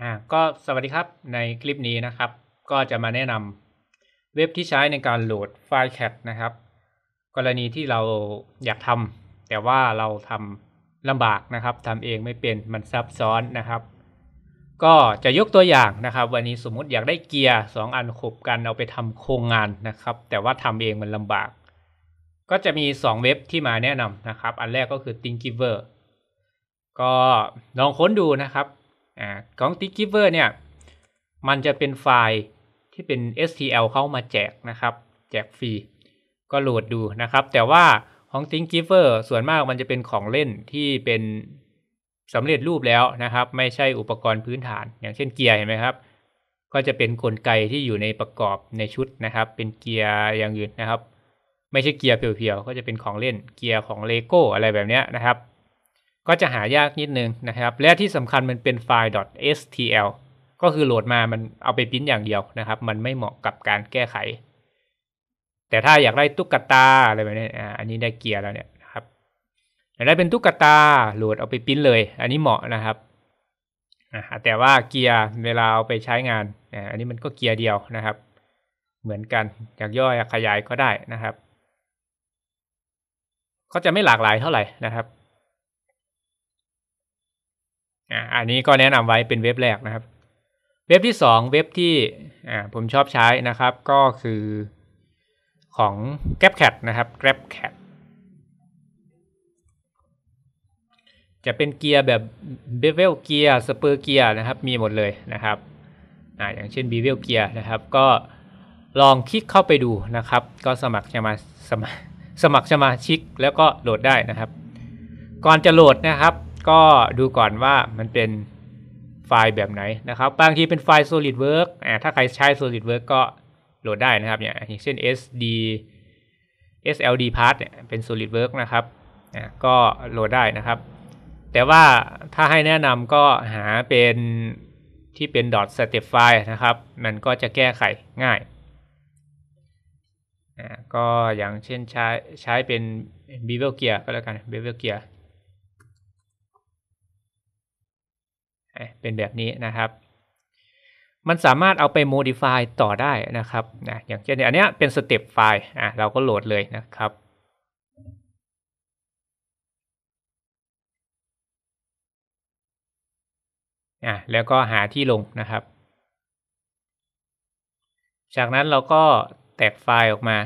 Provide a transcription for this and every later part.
อ่าก็สวัสดีครับ ในคลิปนี้นะครับ ก็จะมาแนะนำเว็บที่ใช้ในการโหลดไฟล์แค t นะครับ กรณีที่เราอยากทำแต่ว่าเราทำลำบากนะครับทำเองไม่เป็นมันซับซ้อนนะครับ ก็จะยกตัวอย่างนะครับ วันนี้สมมติอยากได้เกียร์ 2 อันขบกันเอาไปทำโครงงานนะครับ แต่ว่าทำเองมันลำบาก ก็จะมี 2 เว็บที่มาแนะนำนะครับ อันแรกก็คือ Thinkiver ก็ลองค้นดูนะครับอของ Tgiver เนี่ย มันจะเป็นไฟล์ที่เป็น STL เข้ามาแจกนะครับแจกฟรีก็โหลดดูนะครับ แต่ว่าของ t ก i n เ i v e r ส่วนมากมันจะเป็นของเล่นที่เป็นสำเร็จรูปแล้วนะครับ ไม่ใช่อุปกรณ์พื้นฐาน อย่างเช่นเกียร์เห็นไหมครับก็จะเป็นนกลไกที่อยู่ในประกอบในชุดนะครับ เป็นเกียร์อย่างอื่นนะครับไม่ใช่เกียร์เพียวๆ ก็จะเป็นของเล่น เกียร์ของเลโก้อะไรแบบนี้นะครับก็จะหายากนิดนึงนะครับและที่สำคัญมันเป็นไฟล์ .stl ก็คือโหลดมามันเอาไปพิมพ์อย่างเดียวนะครับ มันไม่เหมาะกับการแก้ไข แต่ถ้าอยากได้ตุ๊กตาอะไรแบบนี้ออันนี้ได้เกียร์แล้วเนี่ยนะครับอยากได้เป็นตุ๊กตาโหลดเอาไปพิมพ์เลย อันนี้เหมาะนะครับแต่ว่าเกียร์เวลาเอาไปใช้งานอันนี้มันก็เกียร์เดียวนะครับ เหมือนกันอยากย่อยอยากขยายก็ได้นะครับก็จะไม่หลากหลายเท่าไหร่นะครับอ่าอันนี้ก็แนะนำไว้เป็นเว็บแรกนะครับ เว็บที่สอง เว็บที่อ่าผมชอบใช้นะครับก็คือของ GrabCat นะครับ GrabCat จะเป็นเกียร์แบบเบเวลเกียร์สเปอร์เกียร์นะครับ มีหมดเลยนะครับอ่าอย่างเช่นบีเวลเกียร์นะครับก็ลองคลิกเข้าไปดูนะครับ ก็สมัครจะมาสมัครสมัครสมาชิกแล้วก็โหลดได้นะครับ ก่อนจะโหลดนะครับก็ดูก่อนว่ามันเป็นไฟล์แบบไหนนะครับบางทีเป็นไฟล์ SolidWorks อ่าถ้าใครใช้ SolidWorks ก็โหลดได้นะครับอย่างเช่น SD SLD part เนี่ยเป็น SolidWorks นะครับอ่าก็โหลดได้นะครับ แต่ว่าถ้าให้แนะนำก็หาเป็นที่เป็น .step file นะครับ มันก็จะแก้ไขง่าย ก็อย่างเช่นใช้ใช้เป็น bevel gear ก็แล้วกัน bevel gear เป็นแบบนี้นะครับ มันสามารถเอาไป modify ต่อได้นะครับนะอย่างเช่นอันนี้เป็น step ไฟล์อ่ะเราก็โหลดเลยนะครับอ่ะแล้วก็หาที่ลงนะครับ จากนั้นเราก็แตกไฟล์ออกมา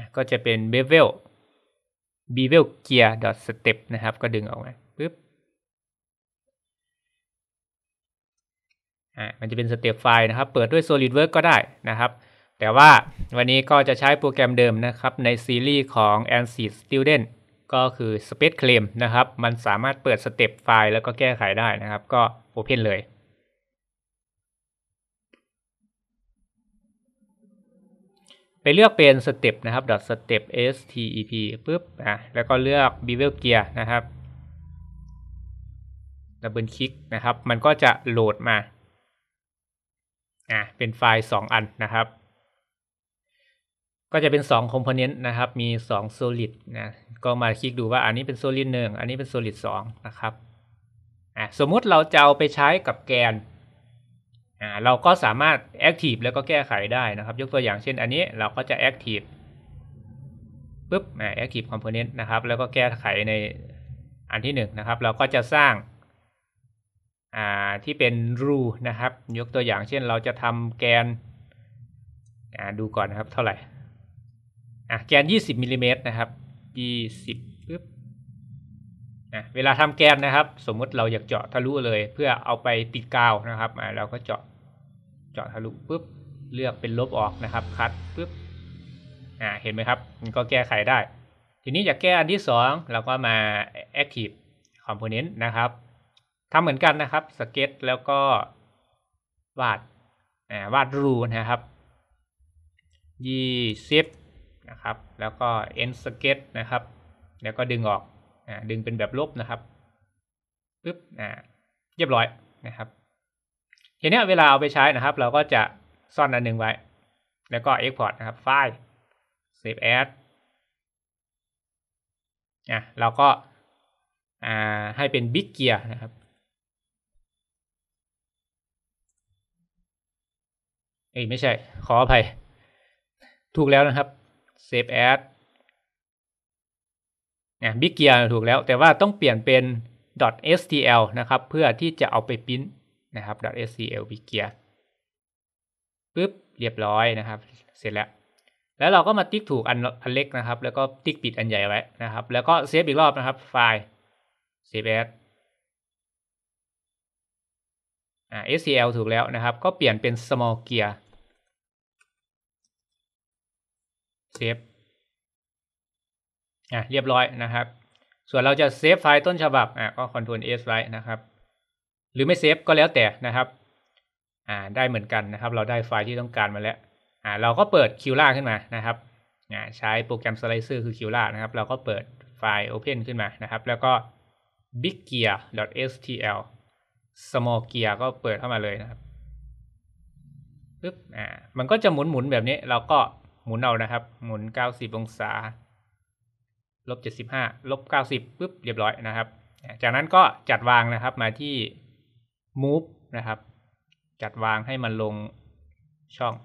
ะก็จะเป็น bevel bevel gear dot step นะครับ ก็ดึงออกมาปึ๊บ อ่า มันจะเป็นสเต็ปไฟล์นะครับ เปิดด้วย solidworks ก็ได้นะครับ แต่ว่าวันนี้ก็จะใช้โปรแกรมเดิมนะครับ ในซีรีส์ของ ANSYS Student ก็คือ space claim นะครับ มันสามารถเปิดสเต็ปไฟล์แล้วก็แก้ไขได้นะครับ ก็ open เลยไปเลือกเป็นสเต p ปนะครับ .step step ปุ๊บ อ่ะ แล้วก็เลือก bevel gear นะครับดับเบิลคลิกนะครับ มันก็จะโหลดมา อ่ะ เป็นไฟล์ 2 อันนะครับ ก็จะเป็น2 component นะครับ มี 2 solid นะ ก็มาคลิกดูว่าอันนี้เป็น solid 1 อันนี้เป็น solid 2นะครับ อ่ะ สมมุติเราจะเอาไปใช้กับแกนเราก็สามารถแอคทีฟแล้วก็แก้ไขได้นะครับ ยกตัวอย่างเช่นอันนี้เราก็จะแอคทีฟปุ๊บอ่าีฟคอมโพเนนต์นะครับ แล้วก็แก้ไขในอันที่หนึ่งนะครับเราก็จะสร้างอ่าที่เป็นรูนะครับ ยกตัวอย่างเช่นเราจะทำแกนอ่าดูก่อนนะครับ เท่าไหร่อ่ะแกน20มิลลิเมตรนะครับ20ปุ๊บนะเวลาทำแกนนะครับ สมมติเราอยากเจาะทะลุเลย เพื่อเอาไปติดกาวนะครับเราก็เจาะเจาะทะลุปุ๊บเลือกเป็นลบออกนะครับคัดปุ๊บอ่าเห็นไหมครับ มันก็แก้ไขได้ ทีนี้อยากแก้อันที่2เราก็มา active component นะครับทำเหมือนกันนะครับสเก็ตแล้วก็วาดอ่าวาดรูนะครับยี่สิบนะครับ แล้วก็ end sketch นะครับ แล้วก็ดึงออกอ่าดึงเป็นแบบลบนะครับปึ๊บอ่าเรียบร้อยนะครับทีนี้เวลาเอาไปใช้นะครับ เราก็จะซ่อนอันหนึ่งไว้ แล้วก็ Export นะครับไฟล์ Save As นะเราก็ให้เป็น Big Gear นะครับเอ้ยไม่ใช่ ขออภัยถูกแล้วนะครับ Save As นะ Big Gear ถูกแล้ว แต่ว่าต้องเปลี่ยนเป็น .stl นะครับ เพื่อที่จะเอาไปพิมพ์นะครับ .scl gear ปึ๊บ เรียบร้อยนะครับ เสร็จแล้ว แล้วเราก็มาติ๊กถูกอันอันเล็กนะครับ แล้วก็ติ๊กปิดอันใหญ่ไว้นะครับ แล้วก็เซฟอีกรอบนะครับ ไฟล์ s ซ v แ a สอ่า scl ถูกแล้วนะครับ ก็เปลี่ยนเป็น small gear เซฟอ่ะเรียบร้อยนะครับ ส่วนเราจะเซฟไฟล์ต้นฉบับอ่ะก็ Ctrl S ไว้นะครับหรือไม่เซฟก็แล้วแต่นะครับ อ่าได้เหมือนกันนะครับ เราได้ไฟล์ที่ต้องการมาแล้ว อ่าเราก็เปิดคิวล่าขึ้นมานะครับอ่าใช้โปรแกรมสไลเซอร์คือคิวล่านะครับเราก็เปิดไฟล์ Open ขึ้นมานะครับ แล้วก็ biggear.stl small gear ก็เปิดเข้ามาเลยนะครับปึ๊บอ่ามันก็จะหมุนหมุนแบบนี้ เราก็หมุนเอานะครับ หมุน 90 องศาลบ75ลบ 90ปึ๊บเรียบร้อยนะครับ จากนั้นก็จัดวางนะครับมาที่ move นะครับ จัดวางให้มันลงช่อง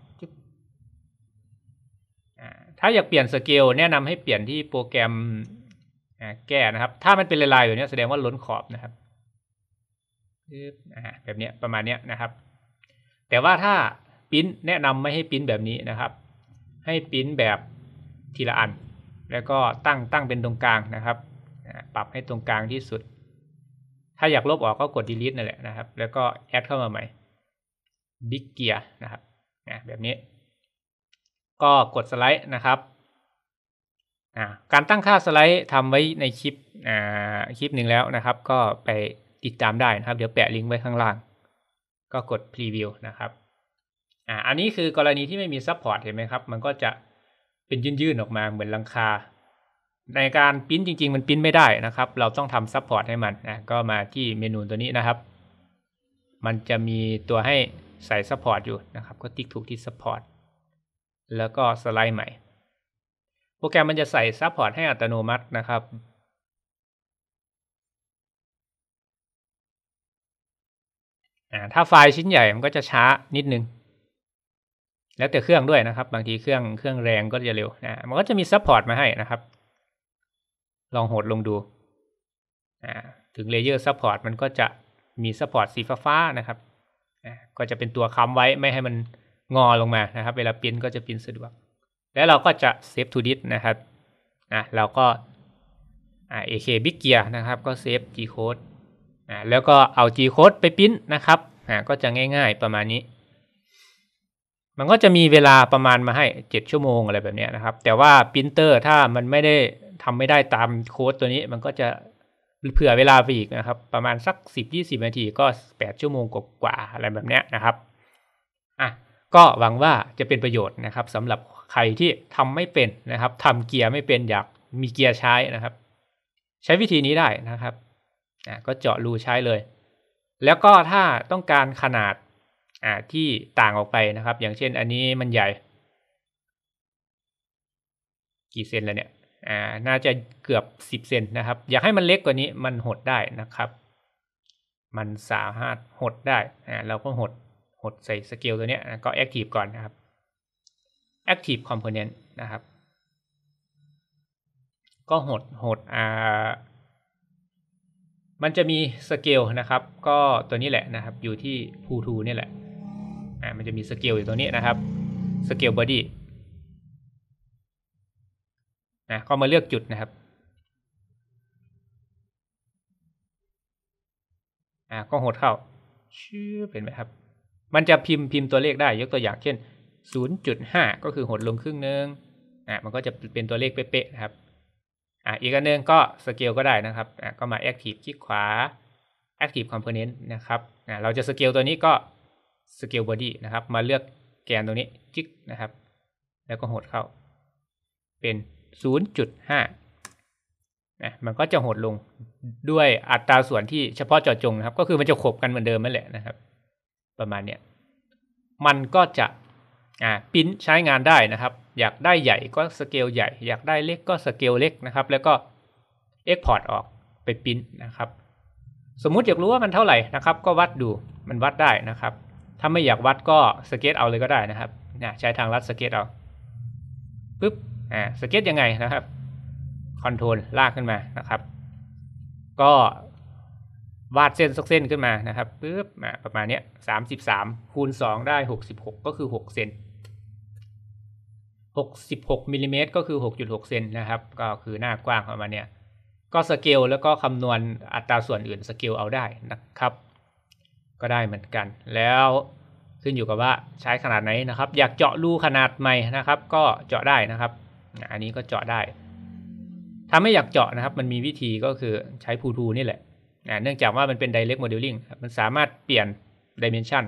ถ้าอยากเปลี่ยนสเกลแนะนำให้เปลี่ยนที่โปรแกรมแก้นะครับ ถ้ามันเป็นลายๆอยู่เนี้ยแสดงว่าล้นขอบนะครับแบบนี้ประมาณนี้นะครับ แต่ว่าถ้าปิ้นแนะนำไม่ให้ปิ้นแบบนี้นะครับ ให้ปิ้นแบบทีละอัน แล้วก็ตั้งตั้งเป็นตรงกลางนะครับ ปรับให้ตรงกลางที่สุดถ้าอยากลบออกก็กด delete นั่นแหละนะครับ แล้วก็ add เข้ามาใหม่ big gear นะครับนะแบบนี้ก็กดสไลด์นะครับการตั้งค่าสไลด์ทำไว้ในคลิปคลิปหนึ่งแล้วนะครับ ก็ไปติดตามได้นะครับเดี๋ยวแปะลิงก์ไว้ข้างล่างก็กด preview นะครับอันนี้คือกรณีที่ไม่มีซัพพอร์ตเห็นไหมครับ มันก็จะเป็นยื่นๆออกมาเหมือนลังคาในการพิมพ์จริงๆ มันพิมพ์ไม่ได้นะครับเราต้องทำซัพพอร์ตให้มันนะก็มาที่เมนูตัวนี้นะครับ มันจะมีตัวให้ใส่ซัพพอร์ตอยู่นะครับก็ติ๊กถูกที่ซัพพอร์ตแล้วก็สไลด์ใหม่ โปรแกรมมันจะใส่ซัพพอร์ตให้อัตโนมัตินะครับถ้าไฟล์ชิ้นใหญ่มันก็จะช้านิดนึง แล้วแต่เครื่องด้วยนะครับ บางทีเครื่องเครื่องแรงก็จะเร็วนะมันก็จะมีซัพพอร์ตมาให้นะครับลองโหดลงดู ถึงเลเยอร์ซัพพอร์ตมันก็จะมีซัพพอร์ตสีฟ้าๆนะครับก็จะเป็นตัวค้ำไว้ไม่ให้มันงอลงมานะครับ เวลาพิมพ์ก็จะพิมพ์สะดวก แล้วเราก็จะเซฟทูดิสนะครับเราก็อ่า AK Big Gear นะครับก็เซฟ G code ดแล้วก็เอา G code ไปพิมพ์นะครับก็จะง่ายๆประมาณนี้ มันก็จะมีเวลาประมาณมาให้7ชั่วโมงอะไรแบบนี้นะครับ แต่ว่าพิมพ์เตอร์ ถ้ามันไม่ได้ทำไม่ได้ตามโค้ดตัวนี้มันก็จะเผื่อเวลาไปอีกนะครับ ประมาณสักสิบยี่สิบนาทีก็แปดชั่วโมงกกว่าอะไรแบบเนี้ยนะครับอ่ะก็หวังว่าจะเป็นประโยชน์นะครับสำหรับใครที่ทำไม่เป็นนะครับทำเกียร์ไม่เป็นอยากมีเกียร์ใช้นะครับ ใช้วิธีนี้ได้นะครับอ่ะก็เจาะรูใช้เลย แล้วก็ถ้าต้องการขนาดอ่าที่ต่างออกไปนะครับ อย่างเช่นอันนี้มันใหญ่ กี่เซน แล้วเนี่ยอ่า น่าจะเกือบสิบเซนนะครับ อยากให้มันเล็กกว่านี้ มันหดได้นะครับ มันสามารถหดได้ อ่า เราก็หด หดใส่สเกลตัวเนี้ยก็แอคทีฟก่อนนะครับแอคทีฟคอมโพเนนต์นะครับ ก็หด หด อ่า มันจะมีสเกลนะครับ ก็ตัวนี้แหละนะครับ อยู่ที่พูทูนี่แหละ อ่า มันจะมีสเกลอยู่ตัวนี้นะครับสเกลบอดี้นะก็มาเลือกจุดนะครับอ่าก็หดเข้าชื่อเป็นไหมครับ มันจะพิมพ์พิมพ์ตัวเลขได้ ยกตัวอย่างเช่น 0.5 ก็คือหดลงครึ่งหนึ่งอ่ามันก็จะเป็นตัวเลขเป๊ะๆนะครับอ่าอีกอันนึงก็สเกลก็ได้นะครับอ่าก็มา Active คลิกขวา Active Component นะครับอ่าเราจะสเกลตัวนี้ก็สเกลบอดี้นะครับ มาเลือกแกนตรงนี้จิกนะครับ แล้วก็หดเข้าเป็น0.5นะมันก็จะหดลงด้วยอัตราส่วนที่เฉพาะเจาะจงนะครับ ก็คือมันจะขบกันเหมือนเดิมนั่นแหละนะครับ ประมาณเนี้ยมันก็จะอ่าพิ้นใช้งานได้นะครับ อยากได้ใหญ่ก็สเกลใหญ่ อยากได้เล็กก็สเกลเล็กนะครับแล้วก็เอ็กพอร์ตออกไปพิ้นนะครับ สมมุติอยากรู้ว่ามันเท่าไหร่นะครับ ก็วัดดูมันวัดได้นะครับ ถ้าไม่อยากวัดก็สเกตเอาเลยก็ได้นะครับนะใช้ทางลัดสเกตเอาปึ๊บอ่าสเก็ตยังไงนะครับคอนโทรลลากขึ้นมานะครับ ก็วาดเส้นสักเส้นขึ้นมานะครับปึ๊บมาประมาณเนี้ยสามสิบสามคูณสองได้หกสิบหกก็คือหกเซนหกสิบหกมิลิเมตรก็คือหกจุดหกเซนนะครับ ก็คือหน้ากว้างประมาณเนี้ยก็สเกล แล้วก็คำนวณอัตราส่วนอื่นสเกลเอาได้นะครับ ก็ได้เหมือนกัน แล้วขึ้นอยู่กับว่าใช้ขนาดไหนนะครับ อยากเจาะรูขนาดใหม่นะครับ ก็เจาะได้นะครับอันนี้ก็เจาะได้ ถ้าไม่อยากเจาะนะครับ มันมีวิธีก็คือใช้พูทูนี่แหละ เนื่องจากว่ามันเป็น direct modeling มันสามารถเปลี่ยน dimension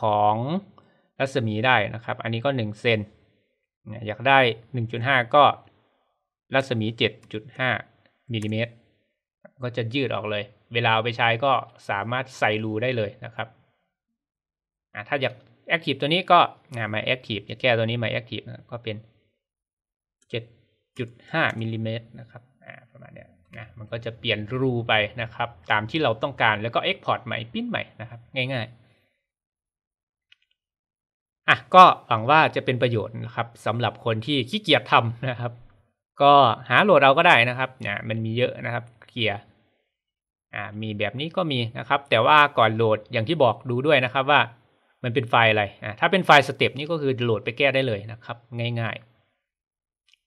ของรัศมีได้นะครับ อันนี้ก็1เซน อยากได้ 1.5 ก็ รัศมี7.5มิลิเมตร ก็จะยืดออกเลย เวลาเอาไปใช้ก็สามารถใส่รูได้เลยนะครับ ถ้าอยาก active ตัวนี้ก็มา active จะแก้ตัวนี้มา active ก็เป็น7.5มิลลิเมตรนะครับประมาณเนี้ยนะมันก็จะเปลี่ยนรูไปนะครับ ตามที่เราต้องการ แล้วก็เอ็กพอร์ตใหม่ปิ้นใหม่นะครับ ง่าย ๆอ่ะก็หวังว่าจะเป็นประโยชน์นะครับสำหรับคนที่ขี้เกียจทำนะครับ ก็หาโหลดเราก็ได้นะครับ เนี่ยมันมีเยอะนะครับ เกียร์อ่ามีแบบนี้ก็มีนะครับ แต่ว่าก่อนโหลดอย่างที่บอกดูด้วยนะครับ ว่ามันเป็นไฟล์อะไรอ่าถ้าเป็นไฟล์สเต็ปนี่ก็คือโหลดไปแก้ได้เลยนะครับ ง่ายๆ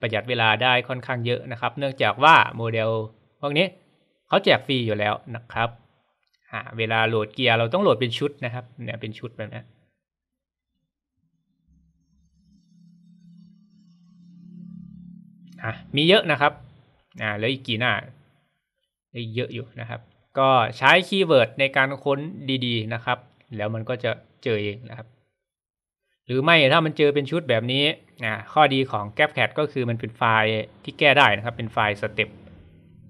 ประหยัดเวลาได้ค่อนข้างเยอะนะครับ เนื่องจากว่าโมเดลพวกนี้เขาแจกฟรีอยู่แล้วนะครับ เวลาโหลดเกียร์ เราต้องโหลดเป็นชุดนะครับ เนี่ยเป็นชุดแบบนี้มีเยอะนะครับ อ่าแล้วอีกกี่หน้า เยอะอยู่นะครับ ก็ใช้คีย์เวิร์ดในการค้นดีๆนะครับ แล้วมันก็จะเจอเองนะครับหรือไม่ ถ้ามันเจอเป็นชุดแบบนี้นะข้อดีของก๊ p แคดก็คือมันเป็นไฟล์ที่แก้ได้นะครับ เป็นไฟล์สเต็ป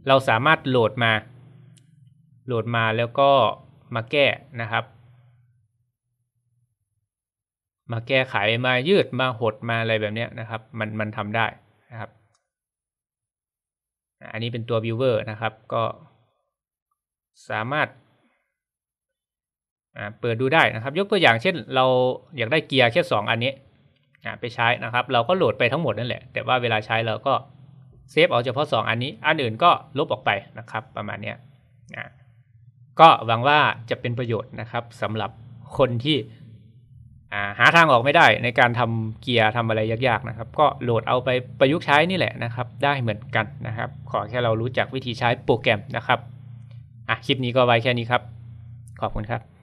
เราสามารถโหลดมา โหลดมาแล้วก็มาแก้นะครับ มาแก้ไขมายืดมาหดมาอะไรแบบนี้นะครับ มันมันทำได้นะครับ อันนี้เป็นตัว viewer นะครับ ก็สามารถเปิดดูได้นะครับ ยกตัวอย่างเช่น เราอยากได้เกียร์แค่2อันนี้ไปใช้นะครับ เราก็โหลดไปทั้งหมดนั่นแหละแต่ว่าเวลาใช้เราก็เซฟเอาเฉพาะ 2 อันนี้อันอื่นก็ลบออกไปนะครับ ประมาณนี้ก็หวังว่าจะเป็นประโยชน์นะครับสำหรับคนที่หาทางออกไม่ได้ ในการทำเกียร์ทำอะไรยากๆนะครับ ก็โหลดเอาไปประยุกต์ใช้นี่แหละนะครับ ได้เหมือนกันนะครับ ขอแค่เรารู้จักวิธีใช้โปรแกรมนะครับอ่ะคลิปนี้ก็ไว้แค่นี้ครับ ขอบคุณครับ